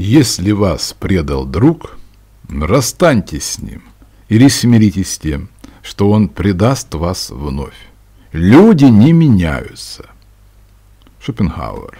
Если вас предал друг, расстаньтесь с ним или смиритесь с тем, что он предаст вас вновь. Люди не меняются. Шопенгауэр.